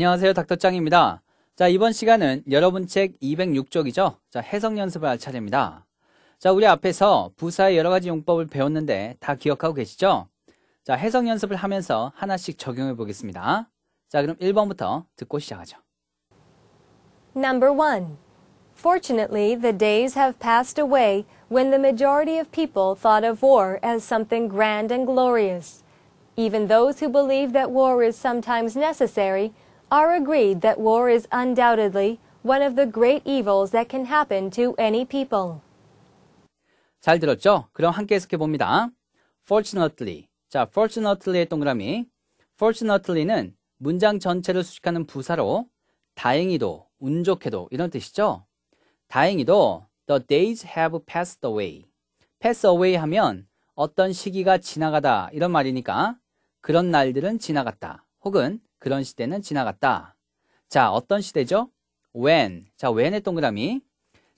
안녕하세요. 닥터짱입니다. 자, 이번 시간은 여러분 책 206쪽이죠. 자, 해석 연습을 할 차례입니다. 자, 우리 앞에서 부사의 여러 가지 용법을 배웠는데 다 기억하고 계시죠? 자, 해석 연습을 하면서 하나씩 적용해 보겠습니다. 자, 그럼 1번부터 듣고 시작하죠. Number 1. Fortunately, the days have passed away when the majority of people thought of war as something grand and glorious. Even those who believe that war is sometimes necessary are agreed that war is undoubtedly one of the great evils that can happen to any people. 잘 들었죠? 그럼 함께 해석해 봅니다. fortunately. 자, fortunately의 동그라미. fortunately는 문장 전체를 수식하는 부사로 다행히도, 운 좋게도 이런 뜻이죠. 다행히도 the days have passed away. pass away 하면 어떤 시기가 지나가다 이런 말이니까 그런 날들은 지나갔다. 혹은 그런 시대는 지나갔다. 자, 어떤 시대죠? when. 자, when의 동그라미.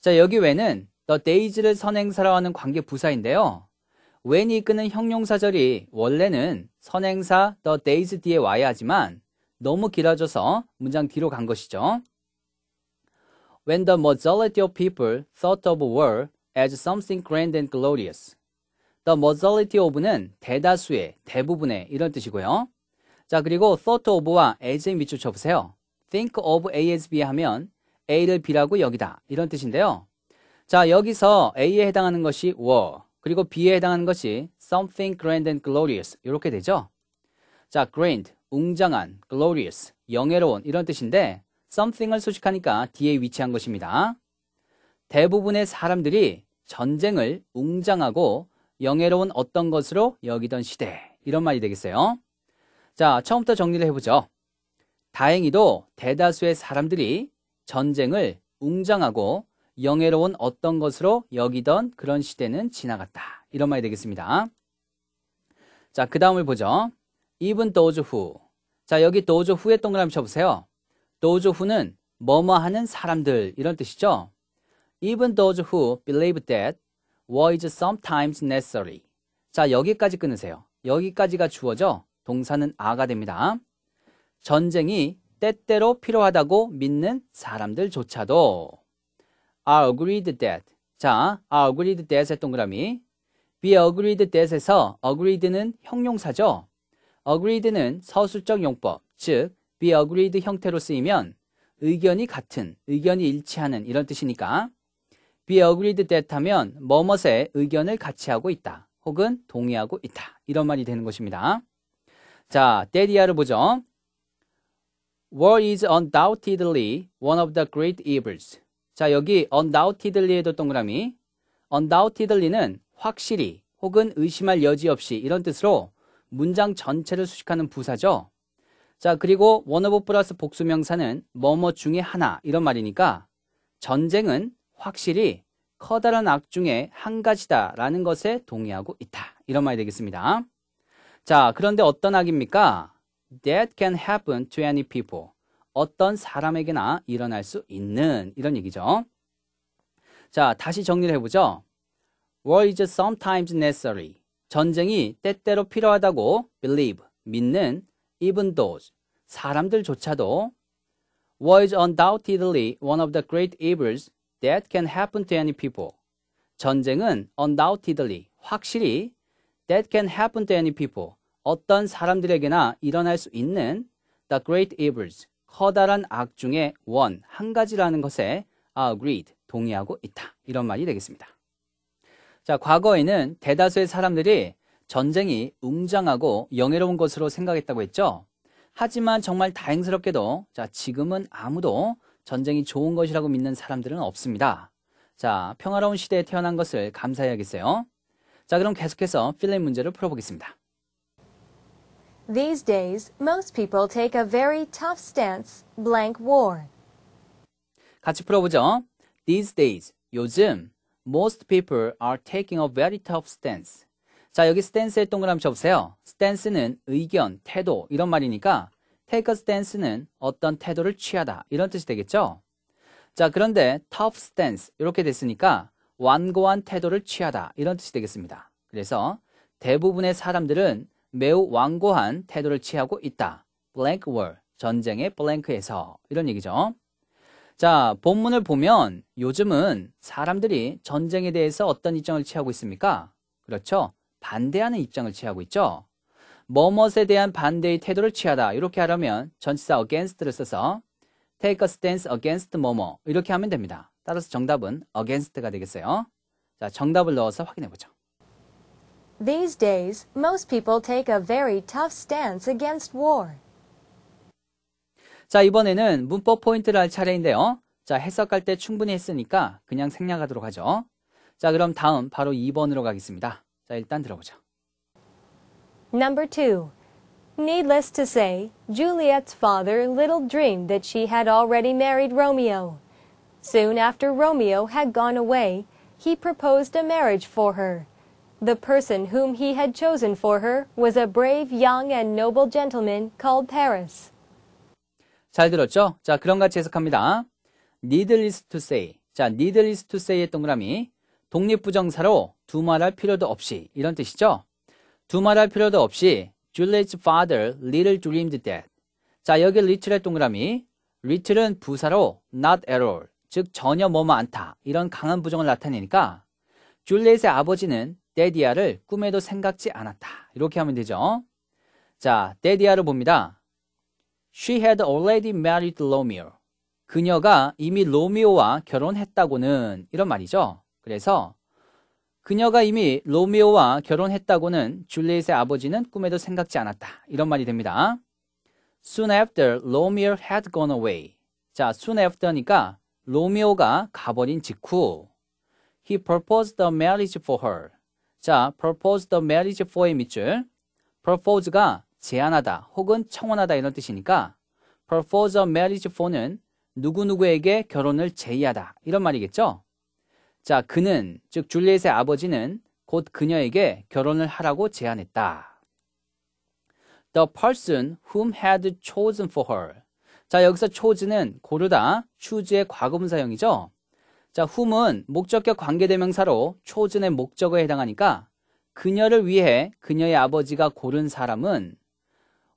자, 여기 when은 the days를 선행사로 하는 관계 부사인데요. when이 이끄는 형용사절이 원래는 선행사 the days 뒤에 와야 하지만 너무 길어져서 문장 뒤로 간 것이죠. When the majority of people thought of war as something grand and glorious. The majority of는 대다수의, 대부분의 이런 뜻이고요. 자, 그리고 thought of와 as에 밑줄 쳐보세요. think of A as B 하면 A를 B라고 여기다. 이런 뜻인데요. 자, 여기서 A에 해당하는 것이 w e r 그리고 B에 해당하는 것이 something grand and glorious. 이렇게 되죠. 자, grand, 웅장한, glorious, 영예로운 이런 뜻인데 something을 수식하니까 뒤에 위치한 것입니다. 대부분의 사람들이 전쟁을 웅장하고 영예로운 어떤 것으로 여기던 시대. 이런 말이 되겠어요. 자, 처음부터 정리를 해보죠. 다행히도 대다수의 사람들이 전쟁을 웅장하고 영예로운 어떤 것으로 여기던 그런 시대는 지나갔다. 이런 말이 되겠습니다. 자, 그 다음을 보죠. e v 도즈 후. 자, 여기 도즈 후 s 에 동그라미 쳐보세요. 도즈 후는 뭐뭐 하는 사람들 이런 뜻이죠. even those who believe that was sometimes necessary. 자, 여기까지 끊으세요. 여기까지가 주어져. 동사는 아가 됩니다. 전쟁이 때때로 필요하다고 믿는 사람들조차도 are agreed that 자, are agreed that 했던 그람이 be agreed that에서 agreed는 형용사죠. agreed는 서술적 용법, 즉 be agreed 형태로 쓰이면 의견이 같은, 의견이 일치하는 이런 뜻이니까 be agreed that 하면 뭐뭇에 의견을 같이 하고 있다 혹은 동의하고 있다 이런 말이 되는 것입니다. 자, 데디아를 보죠. War is undoubtedly one of the great evils. 자, 여기 undoubtedly에도 동그라미. undoubtedly는 확실히 혹은 의심할 여지 없이 이런 뜻으로 문장 전체를 수식하는 부사죠. 자, 그리고 one of 플러스 복수명사는 뭐뭐 중에 하나 이런 말이니까 전쟁은 확실히 커다란 악 중에 한 가지다라는 것에 동의하고 있다. 이런 말이 되겠습니다. 자, 그런데 어떤 악입니까? That can happen to any people. 어떤 사람에게나 일어날 수 있는 이런 얘기죠. 자, 다시 정리를 해보죠. War is sometimes necessary. 전쟁이 때때로 필요하다고 believe, 믿는 even those, 사람들조차도 War is undoubtedly one of the great evils that can happen to any people. 전쟁은 undoubtedly, 확실히 that can happen to any people. 어떤 사람들에게나 일어날 수 있는 the great evils, 커다란 악 중에 원, 한 가지라는 것에 agreed, 동의하고 있다. 이런 말이 되겠습니다. 자, 과거에는 대다수의 사람들이 전쟁이 웅장하고 영예로운 것으로 생각했다고 했죠. 하지만 정말 다행스럽게도 자, 지금은 아무도 전쟁이 좋은 것이라고 믿는 사람들은 없습니다. 자, 평화로운 시대에 태어난 것을 감사해야겠어요. 자, 그럼 계속해서 필름 문제를 풀어보겠습니다. These days, most people take a very tough stance, blank war. 같이 풀어보죠. These days, 요즘, most people are taking a very tough stance. 자, 여기 stance에 동그라미 쳐보세요. stance는 의견, 태도 이런 말이니까 take a stance는 어떤 태도를 취하다 이런 뜻이 되겠죠? 자, 그런데 tough stance 이렇게 됐으니까 완고한 태도를 취하다 이런 뜻이 되겠습니다. 그래서 대부분의 사람들은 매우 완고한 태도를 취하고 있다. blank war 전쟁의 블랭크에서 이런 얘기죠. 자, 본문을 보면 요즘은 사람들이 전쟁에 대해서 어떤 입장을 취하고 있습니까? 그렇죠. 반대하는 입장을 취하고 있죠. 뭐뭇에 대한 반대의 태도를 취하다. 이렇게 하려면 전치사 against를 써서 take a stance against 뭐뭐 이렇게 하면 됩니다. 따라서 정답은 against가 되겠어요. 자, 정답을 넣어서 확인해 보죠. These days, most people take a very tough stance against war. 자, 이번에는 문법 포인트를 할 차례인데요. 자, 해석할 때 충분히 했으니까 그냥 생략하도록 하죠. 자, 그럼 다음 바로 2번으로 가겠습니다. 자, 일단 들어보죠. Number 2. Needless to say, Juliet's father little dreamed that she had already married Romeo. Soon after Romeo had gone away, he proposed a marriage for her. The person whom he had chosen for her was a brave young and noble gentleman called Paris. 잘 들었죠? 자, 그런 같이 해석합니다. needless to say. 자, needless to say의 동그라미. 독립부정사로 두 말할 필요도 없이 이런 뜻이죠. 두 말할 필요도 없이 Juliet's father little dreamed that. 자, 여기 little의 동그라미. little은 부사로 not at all. 즉 전혀 뭐뭐 않다 이런 강한 부정을 나타내니까 줄리엣의 아버지는 데디아를 꿈에도 생각지 않았다 이렇게 하면 되죠. 자, 데디아를 봅니다. She had already married Romeo. 그녀가 이미 로미오와 결혼했다고는 이런 말이죠. 그래서 그녀가 이미 로미오와 결혼했다고는 줄리엣의 아버지는 꿈에도 생각지 않았다. 이런 말이 됩니다. Soon after, Romeo had gone away. 자, soon after니까 로미오가 가버린 직후 He proposed the marriage for her. 자, propose the marriage for의 밑줄 propose가 제안하다 혹은 청원하다 이런 뜻이니까 propose a marriage for는 누구누구에게 결혼을 제의하다 이런 말이겠죠? 자, 그는 즉 줄리엣의 아버지는 곧 그녀에게 결혼을 하라고 제안했다. The person whom had chosen for her 자, 여기서 chose는 고르다, choose의 과금사형이죠 자, whom은 목적격 관계대명사로 chose의 목적어에 해당하니까 그녀를 위해 그녀의 아버지가 고른 사람은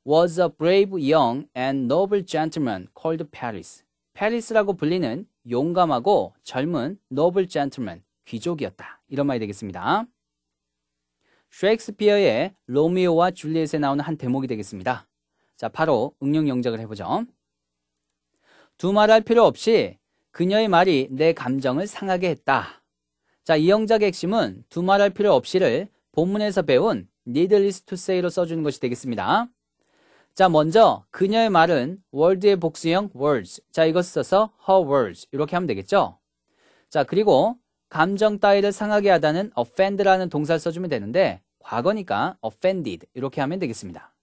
was a brave young and noble gentleman called Paris. 페리스라고 불리는 용감하고 젊은 noble gentleman, 귀족이었다. 이런 말이 되겠습니다. 셰익스피어의 로미오와 줄리엣에 나오는 한 대목이 되겠습니다. 자, 바로 응용 영작을 해보죠. 두말할 필요 없이 그녀의 말이 내 감정을 상하게 했다. 자, 이 영작의 핵심은 두말할 필요 없이를 본문에서 배운 needless to say로 써주는 것이 되겠습니다. 자, 먼저 그녀의 말은 word의 l 복수형 words. 자, 이것을 써서 her words 이렇게 하면 되겠죠? 자, 그리고 감정 따위를 상하게 하다는 offend라는 동사를 써주면 되는데 과거니까 offended 이렇게 하면 되겠습니다.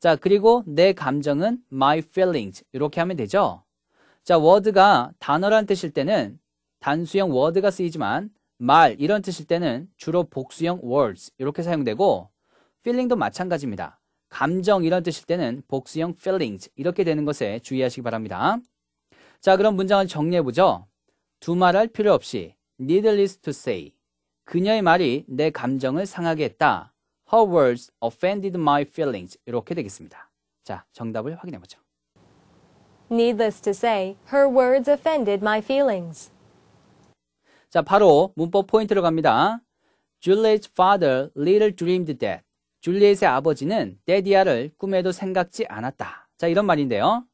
자, 그리고 내 감정은 my feelings 이렇게 하면 되죠? 자, 워드가 단어란 뜻일 때는 단수형 워드가 쓰이지만 말 이런 뜻일 때는 주로 복수형 words 이렇게 사용되고 feeling도 마찬가지입니다. 감정 이런 뜻일 때는 복수형 feelings 이렇게 되는 것에 주의하시기 바랍니다. 자, 그럼 문장을 정리해보죠. 두 말 할 필요 없이 needless to say 그녀의 말이 내 감정을 상하게 했다. Her words offended my feelings 이렇게 되겠습니다. 자, 정답을 확인해보죠. Needless to say, her words offended my feelings. 자, 바로 문법 포인트로 갑니다. Juliet's father little dreamed that. 줄리엣의 아버지는 데디아를 꿈에도 생각지 않았다. 자, 이런 말인데요.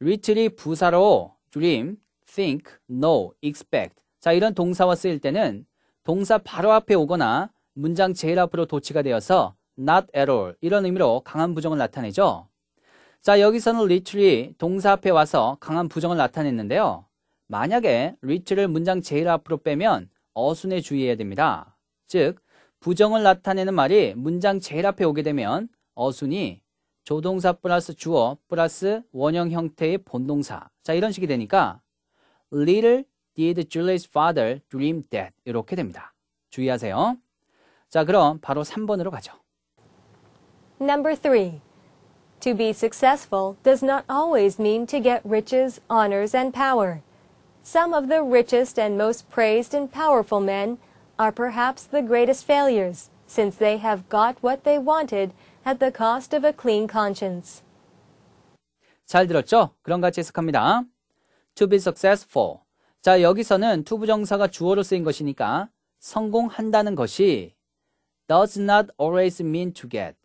리틀이 부사로 dream, think, know, expect. 자, 이런 동사와 쓰일 때는 동사 바로 앞에 오거나 문장 제일 앞으로 도치가 되어서 not at all 이런 의미로 강한 부정을 나타내죠. 자, 여기서는 리치리 동사 앞에 와서 강한 부정을 나타냈는데요. 만약에 리치를 문장 제일 앞으로 빼면 어순에 주의해야 됩니다. 즉, 부정을 나타내는 말이 문장 제일 앞에 오게 되면 어순이 조동사 플러스 주어 플러스 원형 형태의 본동사. 자, 이런 식이 되니까 little did Julie's father dream that 이렇게 됩니다. 주의하세요. 자, 그럼 바로 3번으로 가죠. Number 3. To be successful does not always mean to get riches, honors, and power. Some of the richest and most praised and powerful men are perhaps the greatest failures, since they have got what they wanted at the cost of a clean conscience. 잘 들었죠? 그런 같이 해석합니다. To be successful. 자, 여기서는 to 부정사가 주어로 쓰인 것이니까 성공한다는 것이 does not always mean to get.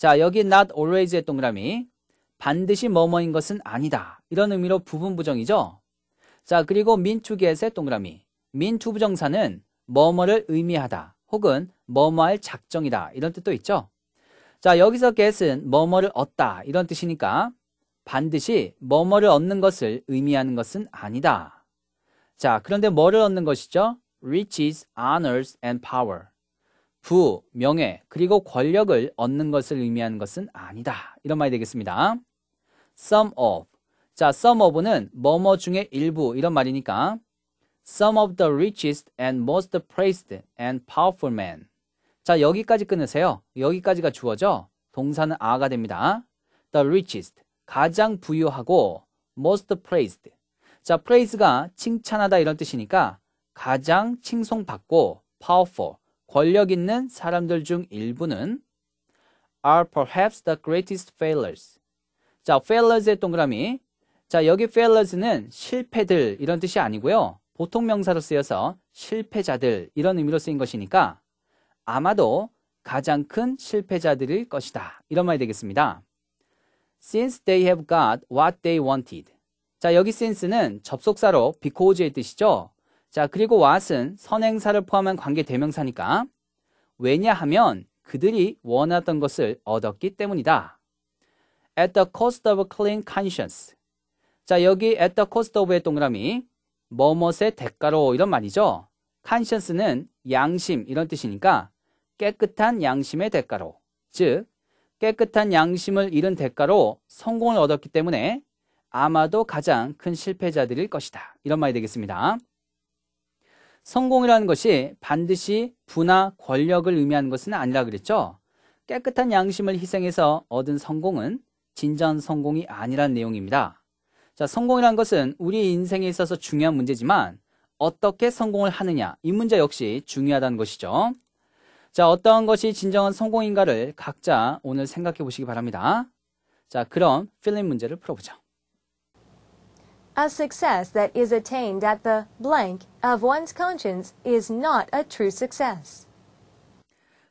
자, 여기 not always의 동그라미. 반드시 뭐뭐인 것은 아니다. 이런 의미로 부분 부정이죠. 자, 그리고 민투겟의 동그라미. 민투 부정사는 뭐뭐를 의미하다 혹은 뭐뭐할 작정이다. 이런 뜻도 있죠. 자, 여기서 get은 뭐뭐를 얻다. 이런 뜻이니까 반드시 뭐뭐를 얻는 것을 의미하는 것은 아니다. 자, 그런데 뭐를 얻는 것이죠? riches, honors, and power. 부, 명예, 그리고 권력을 얻는 것을 의미하는 것은 아니다. 이런 말이 되겠습니다. some of. 자, some of는 뭐뭐 중에 일부 이런 말이니까 some of the richest and most praised and powerful men. 자, 여기까지 끊으세요. 여기까지가 주어져. 동사는 아가 됩니다. the richest, 가장 부유하고 most praised. 자, praise가 칭찬하다 이런 뜻이니까 가장 칭송받고 powerful, 권력 있는 사람들 중 일부는 are perhaps the greatest failures. 자, failures의 동그라미. 자, 여기 failures는 실패들 이런 뜻이 아니고요. 보통 명사로 쓰여서 실패자들 이런 의미로 쓰인 것이니까 아마도 가장 큰 실패자들일 것이다. 이런 말이 되겠습니다. Since they have got what they wanted. 자, 여기 since는 접속사로 because의 뜻이죠. 자, 그리고 what은 선행사를 포함한 관계 대명사니까 왜냐하면 그들이 원하던 것을 얻었기 때문이다. at the cost of a clean conscience. 자, 여기 at the cost of의 동그라미 뭐뭇의 대가로 이런 말이죠. conscience는 양심 이런 뜻이니까 깨끗한 양심의 대가로 즉 깨끗한 양심을 잃은 대가로 성공을 얻었기 때문에 아마도 가장 큰 실패자들일 것이다. 이런 말이 되겠습니다. 성공이라는 것이 반드시 부나 권력을 의미하는 것은 아니라 그랬죠. 깨끗한 양심을 희생해서 얻은 성공은 진전 성공이 아니란 내용입니다. 자, 성공이란 것은 우리 인생에 있어서 중요한 문제지만 어떻게 성공을 하느냐 이 문제 역시 중요하다는 것이죠. 자, 어떠한 것이 진정한 성공인가를 각자 오늘 생각해 보시기 바랍니다. 자, 그럼 필름 문제를 풀어보죠. A success that is attained at the blank of one's conscience is not a true success.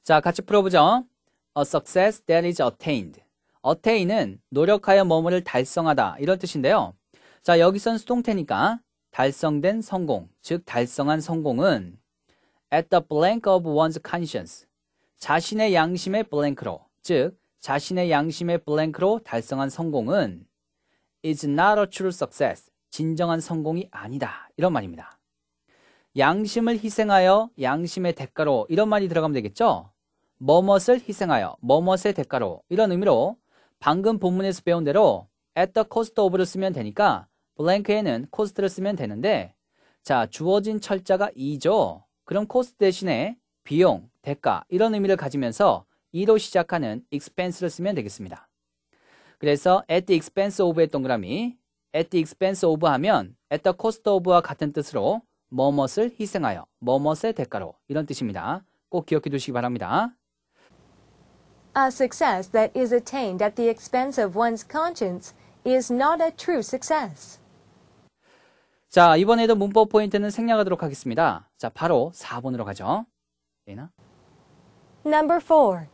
자, 같이 풀어보죠. A success that is attained. attain은 노력하여 머무를 달성하다 이런 뜻인데요. 자, 여기선 수동태니까 달성된 성공, 즉 달성한 성공은 at the blank of one's conscience. 자신의 양심의 블랭크로, 즉 자신의 양심의 블랭크로 달성한 성공은 is not a true success. 진정한 성공이 아니다. 이런 말입니다. 양심을 희생하여 양심의 대가로 이런 말이 들어가면 되겠죠? 뭐뭇을 희생하여 뭐뭇의 대가로 이런 의미로 방금 본문에서 배운 대로 at the cost of를 쓰면 되니까 블랭크에는 cost를 쓰면 되는데 자 주어진 철자가 이죠 그럼 cost 대신에 비용, 대가 이런 의미를 가지면서 이로 시작하는 expense를 쓰면 되겠습니다. 그래서 at the expense of 의 동그라미 at the expense of 하면 at the cost of와 같은 뜻으로 뭐뭇을 희생하여 뭐뭇의 대가로 이런 뜻입니다. 꼭 기억해 두시기 바랍니다. A success that is attained at the expense of one's conscience is not a true success. 자, 이번에도 문법 포인트는 생략하도록 하겠습니다. 자, 바로 4번으로 가죠. 예나. Number 4.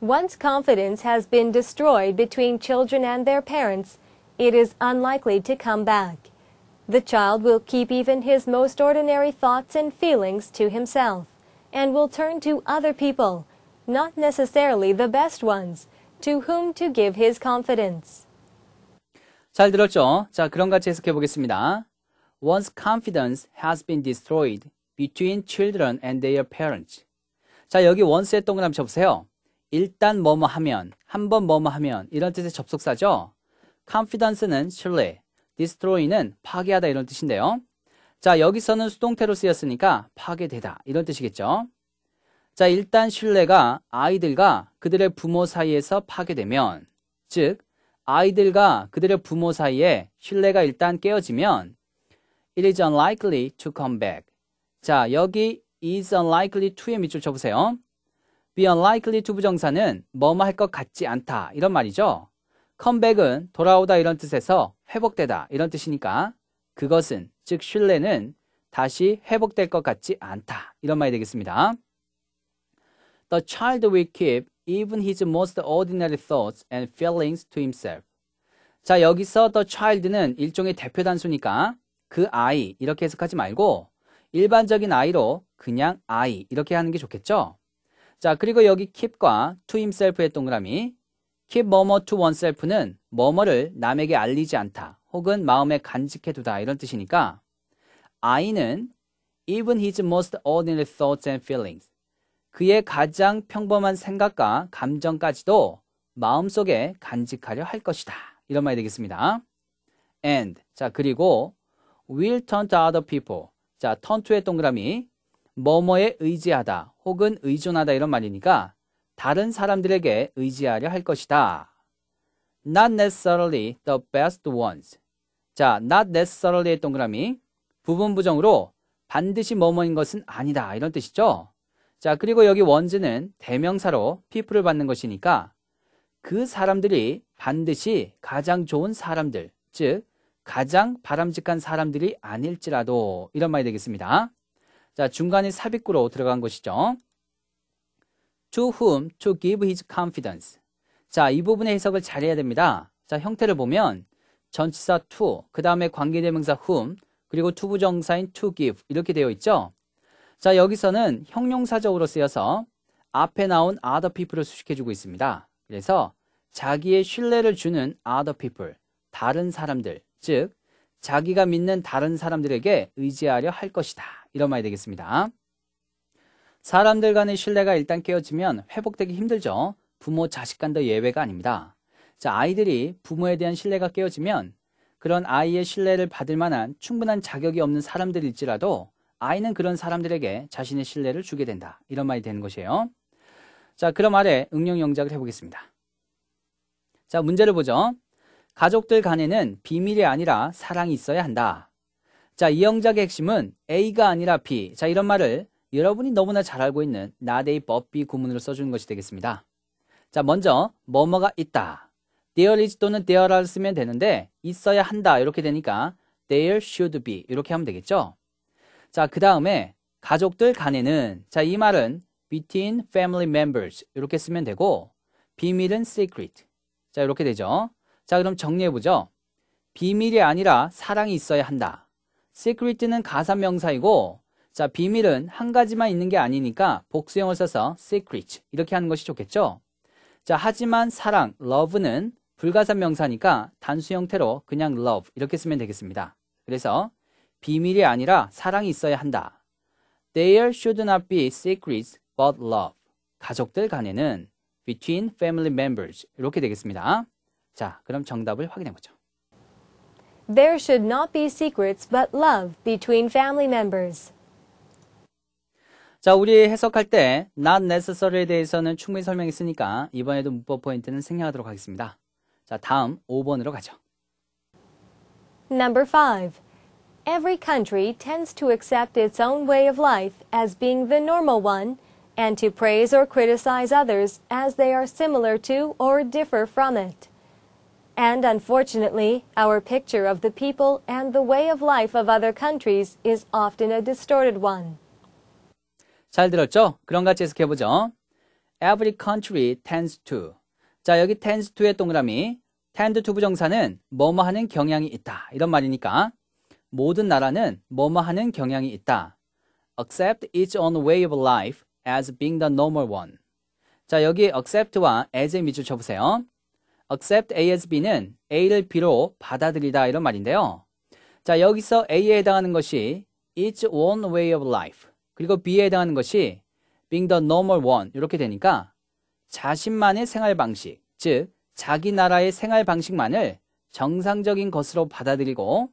Once confidence has been destroyed between children and their parents, it is unlikely to come back. The child will keep even his most ordinary thoughts and feelings to himself, and will turn to other people, not necessarily the best ones, to whom to give his confidence. 잘 들었죠? 자, 그런 같이 해석해 보겠습니다. One's confidence has been destroyed between children and their parents. 자, 여기 once의 동그라미 쳐보세요. 일단 뭐뭐 하면, 한 번 뭐뭐 하면 이런 뜻의 접속사죠. confidence는 신뢰, destroy는 파괴하다 이런 뜻인데요. 자, 여기서는 수동태로 쓰였으니까 파괴되다 이런 뜻이겠죠. 자, 일단 신뢰가 아이들과 그들의 부모 사이에서 파괴되면, 즉, 아이들과 그들의 부모 사이에 신뢰가 일단 깨어지면, it is unlikely to come back. 자, 여기 is unlikely to에 밑줄 쳐보세요. be unlikely to 부정사는 뭐뭐 할 것 같지 않다. 이런 말이죠. 컴백은 돌아오다 이런 뜻에서 회복되다 이런 뜻이니까 그것은 즉 신뢰는 다시 회복될 것 같지 않다 이런 말이 되겠습니다. The child will keep even his most ordinary thoughts and feelings to himself. 자 여기서 the child는 일종의 대표 단수니까 그 아이 이렇게 해석하지 말고 일반적인 아이로 그냥 아이 이렇게 하는 게 좋겠죠? 자 그리고 여기 keep과 to himself의 동그라미 keep 뭐뭐 to oneself는 뭐뭐를 남에게 알리지 않다 혹은 마음에 간직해 두다 이런 뜻이니까 I는 even his most ordinary thoughts and feelings 그의 가장 평범한 생각과 감정까지도 마음속에 간직하려 할 것이다 이런 말이 되겠습니다. and 자 그리고 will turn to other people 자 turn to의 동그라미 뭐뭐에 의지하다 혹은 의존하다 이런 말이니까 다른 사람들에게 의지하려 할 것이다. Not necessarily the best ones. 자, not necessarily의 동그라미. 부분 부정으로 반드시 뭐뭐인 것은 아니다. 이런 뜻이죠. 자, 그리고 여기 원즈는 대명사로 people을 받는 것이니까 그 사람들이 반드시 가장 좋은 사람들, 즉 가장 바람직한 사람들이 아닐지라도 이런 말이 되겠습니다. 자, 중간에 삽입구로 들어간 것이죠. to whom to give his confidence. 자, 이 부분의 해석을 잘해야 됩니다. 자, 형태를 보면 전치사 to, 그 다음에 관계대명사 whom, 그리고 to 부정사인 to give 이렇게 되어 있죠. 자, 여기서는 형용사적으로 쓰여서 앞에 나온 other people을 수식해주고 있습니다. 그래서 자기의 신뢰를 주는 other people, 다른 사람들, 즉 자기가 믿는 다른 사람들에게 의지하려 할 것이다. 이런 말이 되겠습니다. 사람들 간의 신뢰가 일단 깨어지면 회복되기 힘들죠. 부모, 자식 간도 예외가 아닙니다. 자, 아이들이 부모에 대한 신뢰가 깨어지면 그런 아이의 신뢰를 받을 만한 충분한 자격이 없는 사람들일지라도 아이는 그런 사람들에게 자신의 신뢰를 주게 된다. 이런 말이 되는 것이에요. 자, 그럼 아래 응용 영작을 해보겠습니다. 자, 문제를 보죠. 가족들 간에는 비밀이 아니라 사랑이 있어야 한다. 자, 이 영작의 핵심은 A가 아니라 B. 자, 이런 말을 여러분이 너무나 잘 알고 있는 나데이 법비 구문으로 써주는 것이 되겠습니다. 자, 먼저 뭐뭐가 있다. there is 또는 there를 쓰면 되는데 있어야 한다 이렇게 되니까 there should be 이렇게 하면 되겠죠. 자, 그 다음에 가족들 간에는 자, 이 말은 between family members 이렇게 쓰면 되고 비밀은 secret. 자, 이렇게 되죠. 자, 그럼 정리해 보죠. 비밀이 아니라 사랑이 있어야 한다. secret는 가사 명사이고 자, 비밀은 한 가지만 있는 게 아니니까 복수형을 써서 secret 이렇게 하는 것이 좋겠죠? 자, 하지만 사랑, love는 불가산 명사니까 단수 형태로 그냥 love 이렇게 쓰면 되겠습니다. 그래서 비밀이 아니라 사랑이 있어야 한다. There should not be secrets but love. 가족들 간에는 between family members 이렇게 되겠습니다. 자, 그럼 정답을 확인해 보죠. There should not be secrets but love between family members. 자, 우리 해석할 때 not necessary에 대해서는 충분히 설명했으니까 이번에도 문법 포인트는 생략하도록 하겠습니다. 자, 다음 5번으로 가죠. Number 5. Every country tends to accept its own way of life as being the normal one and to praise or criticize others as they are similar to or differ from it. And unfortunately, our picture of the people and the way of life of other countries is often a distorted one. 잘 들었죠? 그럼 같이 해석해 보죠. Every country tends to. 자, 여기 tends to의 동그라미. tend to 부정사는 뭐뭐 하는 경향이 있다. 이런 말이니까 모든 나라는 뭐뭐 하는 경향이 있다. accept its own way of life as being the normal one. 자, 여기 accept와 as의 밑줄 쳐보세요. accept A as B는 A를 B로 받아들이다 이런 말인데요. 자, 여기서 A에 해당하는 것이 its own way of life. 그리고 B에 해당하는 것이 being the normal one 이렇게 되니까 자신만의 생활 방식, 즉 자기 나라의 생활 방식만을 정상적인 것으로 받아들이고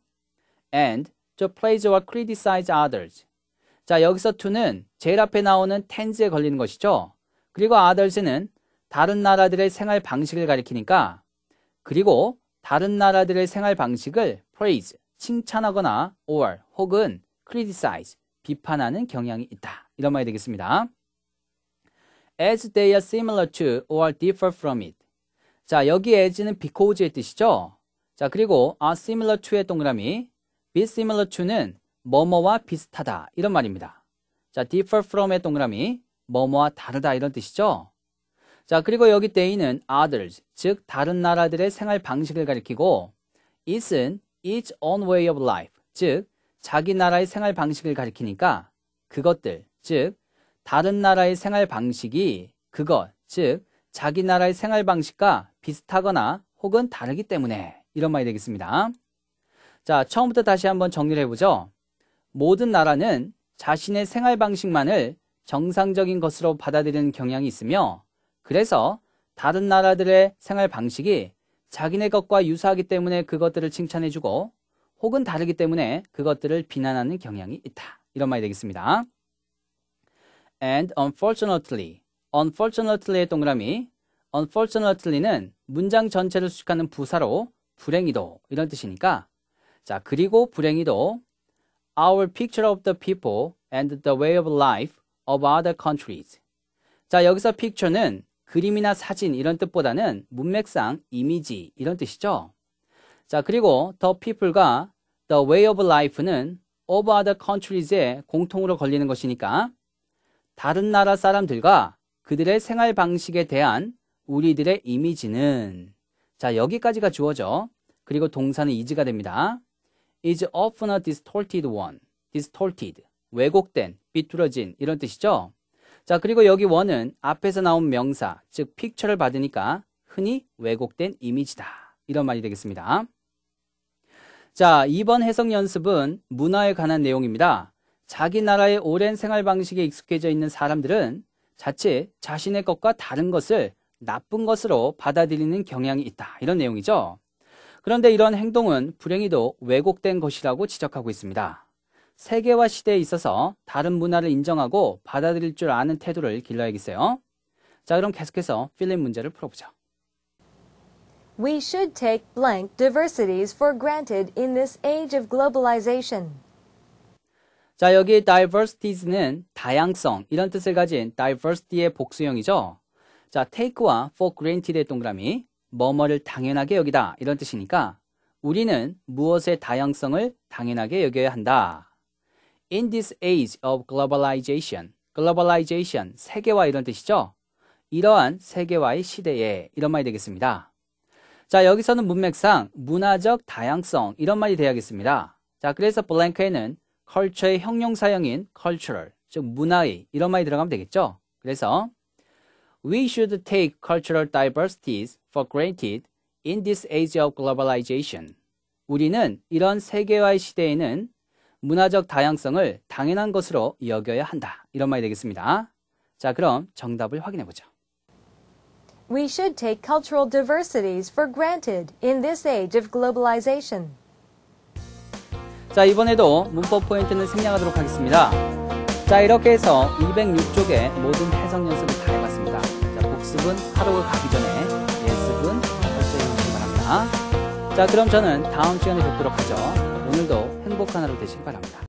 and to praise or criticize others. 자, 여기서 to는 제일 앞에 나오는 tense에 걸리는 것이죠. 그리고 others는 다른 나라들의 생활 방식을 가리키니까 그리고 다른 나라들의 생활 방식을 praise, 칭찬하거나 or 혹은 criticize, 비판하는 경향이 있다. 이런 말이 되겠습니다. as they are similar to or differ from it. 자, 여기 as는 because의 뜻이죠. 자, 그리고 are similar to의 동그라미, be similar to는 뭐뭐와 비슷하다. 이런 말입니다. 자, differ from의 동그라미, 뭐뭐와 다르다. 이런 뜻이죠. 자, 그리고 여기 they는 others, 즉 다른 나라들의 생활 방식을 가리키고 it은 its own way of life, 즉 자기 나라의 생활 방식을 가리키니까 그것들, 즉 다른 나라의 생활 방식이 그것, 즉 자기 나라의 생활 방식과 비슷하거나 혹은 다르기 때문에 이런 말이 되겠습니다. 자, 처음부터 다시 한번 정리를 해보죠. 모든 나라는 자신의 생활 방식만을 정상적인 것으로 받아들이는 경향이 있으며 그래서 다른 나라들의 생활 방식이 자기네 것과 유사하기 때문에 그것들을 칭찬해주고 혹은 다르기 때문에 그것들을 비난하는 경향이 있다. 이런 말이 되겠습니다. And unfortunately, unfortunately의 동그라미, unfortunately는 문장 전체를 수식하는 부사로 불행히도 이런 뜻이니까 자 그리고 불행히도 our picture of the people and the way of life of other countries 자 여기서 picture는 그림이나 사진 이런 뜻보다는 문맥상 이미지 이런 뜻이죠. 자, 그리고 The People과 The Way of Life는 Of Other Countries에 공통으로 걸리는 것이니까 다른 나라 사람들과 그들의 생활 방식에 대한 우리들의 이미지는 자, 여기까지가 주어져. 그리고 동사는 is가 됩니다. is often a distorted one. distorted. 왜곡된, 비뚤어진 이런 뜻이죠. 자, 그리고 여기 원은 앞에서 나온 명사, 즉 픽처를 받으니까 흔히 왜곡된 이미지다. 이런 말이 되겠습니다. 자, 이번 해석 연습은 문화에 관한 내용입니다. 자기 나라의 오랜 생활 방식에 익숙해져 있는 사람들은 자칫 자신의 것과 다른 것을 나쁜 것으로 받아들이는 경향이 있다. 이런 내용이죠. 그런데 이런 행동은 불행히도 왜곡된 것이라고 지적하고 있습니다. 세계화 시대에 있어서 다른 문화를 인정하고 받아들일 줄 아는 태도를 길러야겠어요. 자, 그럼 계속해서 필름 문제를 풀어보죠. We should take blank diversities for granted in this age of globalization. 자, 여기 diversities는 다양성 이런 뜻을 가진 diversity의 복수형이죠. 자, take와 for granted의 동그라미 뭐뭐를 당연하게 여기다 이런 뜻이니까 우리는 무엇의 다양성을 당연하게 여겨야 한다. In this age of globalization, globalization 세계화 이런 뜻이죠. 이러한 세계화의 시대에 이런 말이 되겠습니다. 자, 여기서는 문맥상 문화적 다양성 이런 말이 돼야겠습니다. 자, 그래서 블랭크에는 culture의 형용사형인 cultural, 즉 문화의 이런 말이 들어가면 되겠죠. 그래서 We should take cultural diversities for granted in this age of globalization. 우리는 이런 세계화의 시대에는 문화적 다양성을 당연한 것으로 여겨야 한다. 이런 말이 되겠습니다. 자, 그럼 정답을 확인해 보죠. We should take cultural diversities for granted in this age of globalization. 자, 이번에도 문법 포인트는 생략하도록 하겠습니다. 자, 이렇게 해서 206쪽의 모든 해석 연습을 다 해봤습니다. 자, 복습은 하루가 가기 전에 예습은 철저히 하시기 바랍니다. 자, 그럼 저는 다음 시간에 뵙도록 하죠. 오늘도 행복한 하루 되시기 바랍니다.